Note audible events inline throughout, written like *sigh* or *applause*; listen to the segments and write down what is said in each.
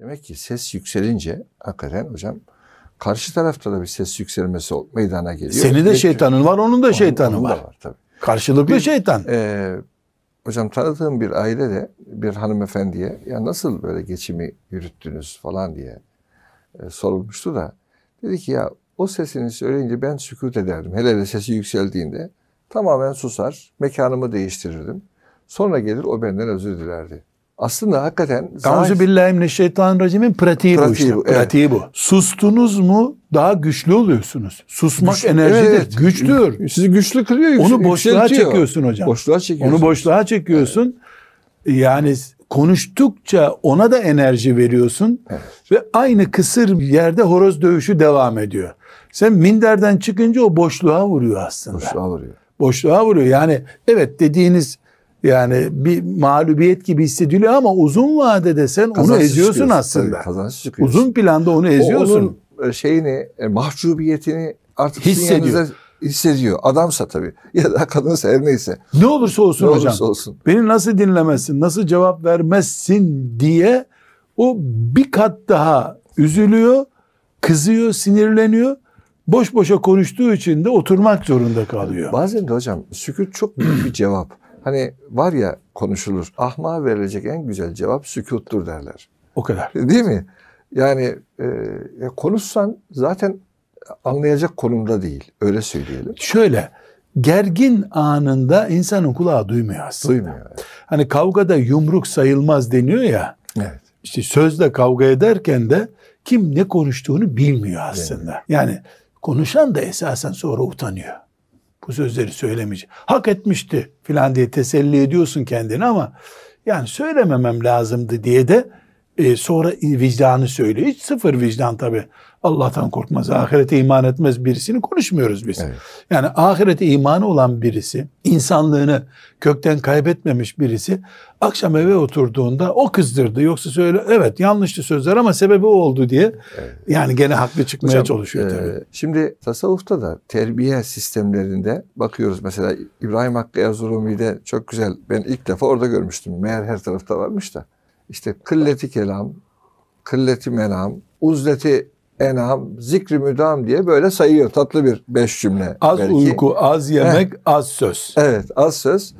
Demek ki ses yükselince hakikaten hocam karşı tarafta da bir ses yükselmesi meydana geliyor. Senin de şeytanın var, onun da şeytanın var. var tabii. Karşılıklı bir, şeytan. E, hocam tanıdığım bir ailede bir hanımefendiye ya nasıl böyle geçimi yürüttünüz falan diye e, sorulmuştu da dedi ki ya o sesini söyleyince ben sükut ederdim. Hele hele sesi yükseldiğinde tamamen susar, mekanımı değiştirirdim. Sonra gelir o benden özür dilerdi aslında hakikaten... Kauzu billahi mineşşeytanirracimin pratiği, pratiği bu işte. Bu, evet. Pratiği bu. Sustunuz mu daha güçlü oluyorsunuz. Susmak Güç, enerjidir, evet. güçtür. Sizi güçlü kılıyor. Onu boşluğa çekiyorsun hocam. Boşluğa çekiyorsun. Onu boşluğa çekiyorsun. Evet. Yani konuştukça ona da enerji veriyorsun. Evet. Ve aynı kısır yerde horoz dövüşü devam ediyor. Sen minderden çıkınca o boşluğa vuruyor aslında. Boşluğa vuruyor. Boşluğa vuruyor. Yani evet dediğiniz yani bir mağlubiyet gibi hissediliyor ama uzun vadede sen kazançsız onu eziyorsun aslında. Kazançsız çıkıyorsun. Uzun planda onu eziyorsun. O onun e, şeyini, e, mahcubiyetini artık hissediyor. hissediyor. Adamsa tabii *laughs* ya da kadınsa her neyse. Ne olursa olsun ne hocam. olsun. Beni nasıl dinlemezsin, nasıl cevap vermezsin diye o bir kat daha üzülüyor, kızıyor, sinirleniyor. Boş boşa konuştuğu için de oturmak zorunda kalıyor. Bazen de hocam sükut çok büyük bir cevap. Hani var ya konuşulur. Ahmağa verilecek en güzel cevap sükuttur derler. O kadar. Değil mi? Yani e, konuşsan zaten anlayacak konumda değil. Öyle söyleyelim. Şöyle gergin anında insanın kulağı duymuyor aslında. Duymuyor. Evet. Hani kavgada yumruk sayılmaz deniyor ya. Evet. İşte sözle kavga ederken de kim ne konuştuğunu bilmiyor aslında. Yani konuşan da esasen sonra utanıyor bu sözleri söylemeyecek. Hak etmişti filan diye teselli ediyorsun kendini ama yani söylememem lazımdı diye de e, sonra vicdanı söylüyor. Hiç sıfır vicdan tabi. Allah'tan korkmaz, ahirete iman etmez birisini konuşmuyoruz biz. Evet. Yani ahirete imanı olan birisi, insanlığını kökten kaybetmemiş birisi akşam eve oturduğunda o kızdırdı. Yoksa söyle evet yanlıştı sözler ama sebebi o oldu diye evet. yani gene haklı çıkmaya Hocam, çalışıyor e, tabii. E, şimdi tasavvufta da terbiye sistemlerinde bakıyoruz mesela İbrahim Hakkı Erzurumi'de çok güzel ben ilk defa orada görmüştüm. Meğer her tarafta varmış da. İşte kılleti kelam, kılleti melam, uzleti enam, zikri müdam diye böyle sayıyor. Tatlı bir beş cümle. Az belki. uyku, az yemek, Heh. az söz. Evet, az söz.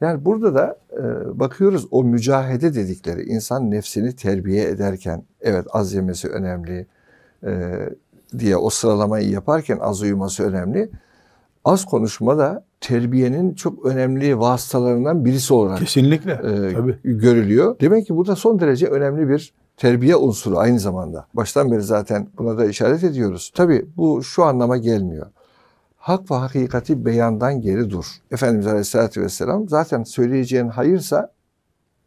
Yani burada da e, bakıyoruz o mücahede dedikleri insan nefsini terbiye ederken evet az yemesi önemli e, diye o sıralamayı yaparken az uyuması önemli. Az konuşma da terbiyenin çok önemli vasıtalarından birisi olarak Kesinlikle. E, Tabii. görülüyor. Demek ki bu da son derece önemli bir terbiye unsuru aynı zamanda. Baştan beri zaten buna da işaret ediyoruz. Tabi bu şu anlama gelmiyor. Hak ve hakikati beyandan geri dur. Efendimiz Aleyhisselatü Vesselam zaten söyleyeceğin hayırsa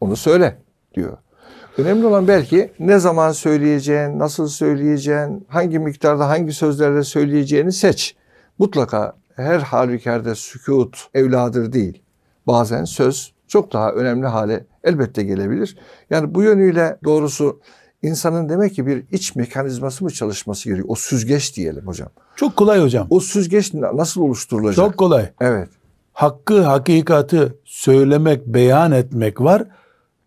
onu söyle diyor. Önemli olan belki ne zaman söyleyeceğin, nasıl söyleyeceğin, hangi miktarda, hangi sözlerle söyleyeceğini seç. Mutlaka her halükarda sükut evladır değil. Bazen söz çok daha önemli hale elbette gelebilir. Yani bu yönüyle doğrusu insanın demek ki bir iç mekanizması mı çalışması gerekiyor? O süzgeç diyelim hocam. Çok kolay hocam. O süzgeç nasıl oluşturulacak? Çok kolay. Evet. Hakkı, hakikati söylemek, beyan etmek var.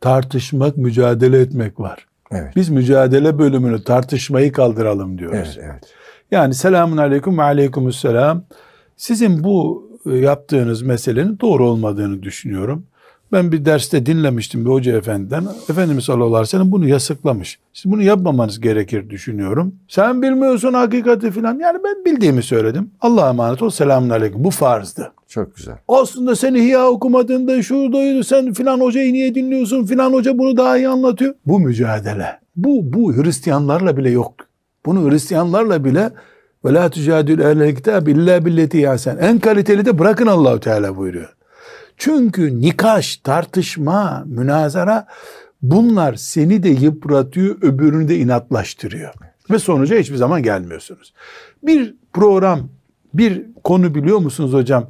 Tartışmak, mücadele etmek var. Evet. Biz mücadele bölümünü tartışmayı kaldıralım diyoruz. Evet, evet. Yani selamun aleyküm ve aleykümüsselam. Sizin bu e, yaptığınız meselenin doğru olmadığını düşünüyorum. Ben bir derste dinlemiştim bir hoca efendiden. Efendimiz sallallahu aleyhi ve sellem bunu yasaklamış. Siz bunu yapmamanız gerekir düşünüyorum. Sen bilmiyorsun hakikati filan. Yani ben bildiğimi söyledim. Allah'a emanet ol. Selamun aleyküm. Bu farzdı. Çok güzel. Aslında seni hiya okumadığında şuradaydı sen filan hocayı niye dinliyorsun filan hoca bunu daha iyi anlatıyor. Bu mücadele. Bu, bu Hristiyanlarla bile yok. Bunu Hristiyanlarla bile ve la tücadül ehlel kitab illa billeti yasen. En kaliteli de bırakın Allahu Teala buyuruyor. Çünkü nikaş, tartışma, münazara bunlar seni de yıpratıyor, öbürünü de inatlaştırıyor. Ve sonuca hiçbir zaman gelmiyorsunuz. Bir program, bir konu biliyor musunuz hocam?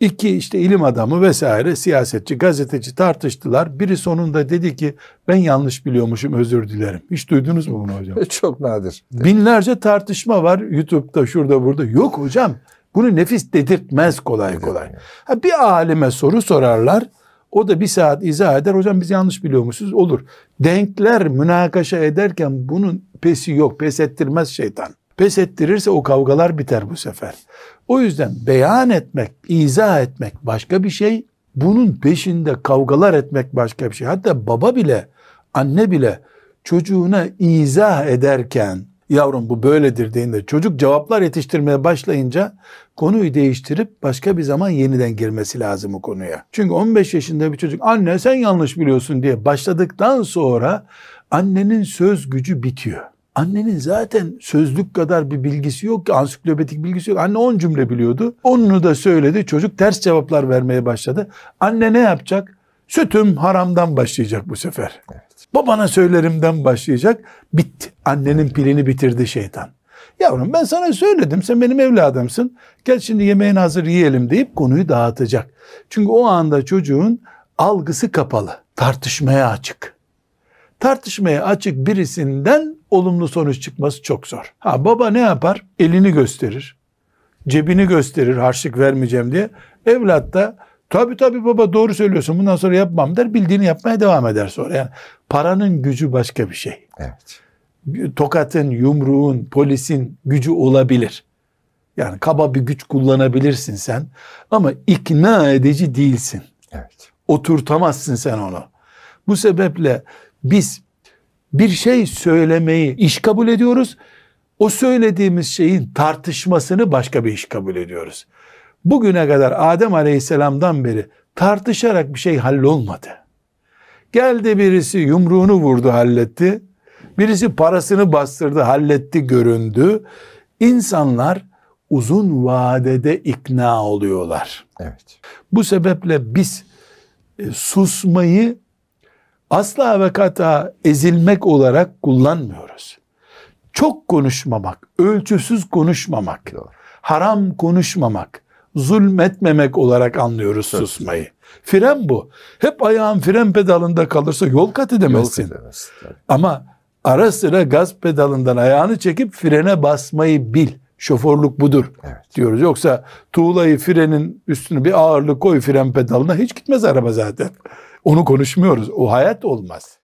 İki işte ilim adamı vesaire siyasetçi, gazeteci tartıştılar. Biri sonunda dedi ki ben yanlış biliyormuşum özür dilerim. Hiç duydunuz mu bunu hocam? *laughs* Çok nadir. Binlerce tartışma var YouTube'da şurada burada. Yok hocam bunu nefis dedirtmez kolay kolay. Ha, bir alime soru sorarlar. O da bir saat izah eder. Hocam biz yanlış biliyormuşuz. Olur. Denkler münakaşa ederken bunun pesi yok. Pes ettirmez şeytan. Pes ettirirse o kavgalar biter bu sefer. O yüzden beyan etmek, izah etmek başka bir şey. Bunun peşinde kavgalar etmek başka bir şey. Hatta baba bile, anne bile çocuğuna izah ederken yavrum bu böyledir deyince çocuk cevaplar yetiştirmeye başlayınca konuyu değiştirip başka bir zaman yeniden girmesi lazım o konuya. Çünkü 15 yaşında bir çocuk anne sen yanlış biliyorsun diye başladıktan sonra annenin söz gücü bitiyor. Annenin zaten sözlük kadar bir bilgisi yok ki ansiklopedik bilgisi yok. Anne 10 cümle biliyordu. Onunu da söyledi. Çocuk ters cevaplar vermeye başladı. Anne ne yapacak? Sütüm haramdan başlayacak bu sefer. Evet. Babana söylerimden başlayacak. Bitti. Annenin pilini bitirdi şeytan. Yavrum ben sana söyledim sen benim evladımsın. Gel şimdi yemeğini hazır yiyelim deyip konuyu dağıtacak. Çünkü o anda çocuğun algısı kapalı. Tartışmaya açık. Tartışmaya açık birisinden olumlu sonuç çıkması çok zor. Ha baba ne yapar? Elini gösterir. Cebini gösterir harçlık vermeyeceğim diye. Evlat da Tabi tabi baba doğru söylüyorsun bundan sonra yapmam der. Bildiğini yapmaya devam eder sonra. Yani paranın gücü başka bir şey. Evet. Tokatın, yumruğun, polisin gücü olabilir. Yani kaba bir güç kullanabilirsin sen ama ikna edici değilsin. Evet. Oturtamazsın sen onu. Bu sebeple biz bir şey söylemeyi iş kabul ediyoruz. O söylediğimiz şeyin tartışmasını başka bir iş kabul ediyoruz bugüne kadar Adem Aleyhisselam'dan beri tartışarak bir şey hallolmadı. Geldi birisi yumruğunu vurdu halletti. Birisi parasını bastırdı halletti göründü. İnsanlar uzun vadede ikna oluyorlar. Evet. Bu sebeple biz e, susmayı asla ve kata ezilmek olarak kullanmıyoruz. Çok konuşmamak, ölçüsüz konuşmamak, Doğru. haram konuşmamak, zulmetmemek olarak anlıyoruz Söz. susmayı. Fren bu. Hep ayağın fren pedalında kalırsa yol kat edemezsin. Yol kat Ama ara sıra gaz pedalından ayağını çekip frene basmayı bil. Şoförlük budur evet. diyoruz. Yoksa tuğlayı frenin üstüne bir ağırlık koy fren pedalına hiç gitmez araba zaten. Onu konuşmuyoruz. O hayat olmaz.